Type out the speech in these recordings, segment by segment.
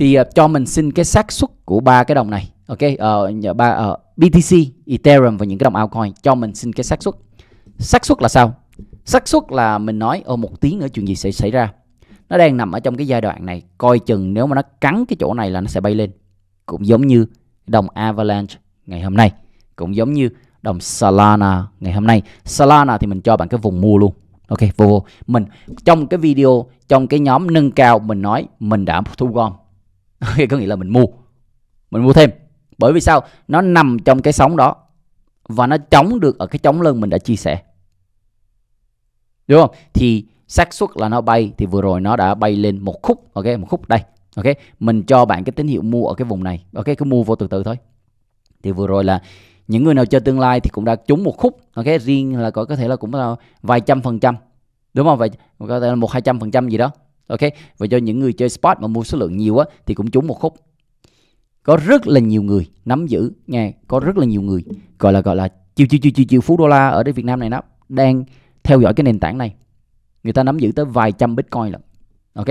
thì uh, cho mình xin cái xác suất của ba cái đồng này ok uh, ba uh, ờ, BTC Ethereum và những cái đồng altcoin cho mình xin cái xác suất xác suất là sao xác suất là mình nói ở một tiếng nữa chuyện gì sẽ xảy ra nó đang nằm ở trong cái giai đoạn này coi chừng nếu mà nó cắn cái chỗ này là nó sẽ bay lên cũng giống như đồng Avalanche ngày hôm nay cũng giống như đồng Solana ngày hôm nay Solana thì mình cho bạn cái vùng mua luôn ok vô vô mình trong cái video trong cái nhóm nâng cao mình nói mình đã thu gom okay, có nghĩa là mình mua mình mua thêm bởi vì sao nó nằm trong cái sóng đó và nó chống được ở cái chống lưng mình đã chia sẻ đúng không thì xác suất là nó bay thì vừa rồi nó đã bay lên một khúc ok một khúc đây ok mình cho bạn cái tín hiệu mua ở cái vùng này ok cứ mua vô từ từ thôi thì vừa rồi là những người nào chơi tương lai thì cũng đã trúng một khúc ok riêng là có có thể là cũng là vài trăm phần trăm đúng không vậy có thể là một hai trăm phần trăm gì đó ok và cho những người chơi spot mà mua số lượng nhiều á thì cũng trúng một khúc có rất là nhiều người nắm giữ nghe có rất là nhiều người gọi là gọi là chiêu chiêu chiêu chiêu chiêu phú đô la ở đây Việt Nam này nó đang theo dõi cái nền tảng này người ta nắm giữ tới vài trăm bitcoin lận ok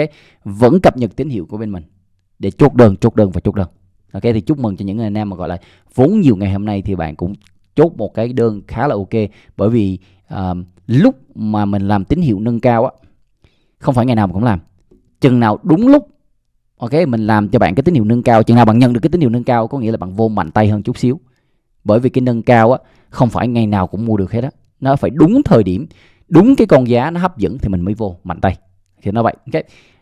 vẫn cập nhật tín hiệu của bên mình để chốt đơn chốt đơn và chốt đơn ok thì chúc mừng cho những anh em mà gọi là vốn nhiều ngày hôm nay thì bạn cũng chốt một cái đơn khá là ok bởi vì uh, lúc mà mình làm tín hiệu nâng cao á không phải ngày nào mình cũng làm chừng nào đúng lúc ok mình làm cho bạn cái tín hiệu nâng cao chừng nào bạn nhận được cái tín hiệu nâng cao có nghĩa là bạn vô mạnh tay hơn chút xíu bởi vì cái nâng cao á không phải ngày nào cũng mua được hết á nó phải đúng thời điểm đúng cái con giá nó hấp dẫn thì mình mới vô mạnh tay thì nó vậy ok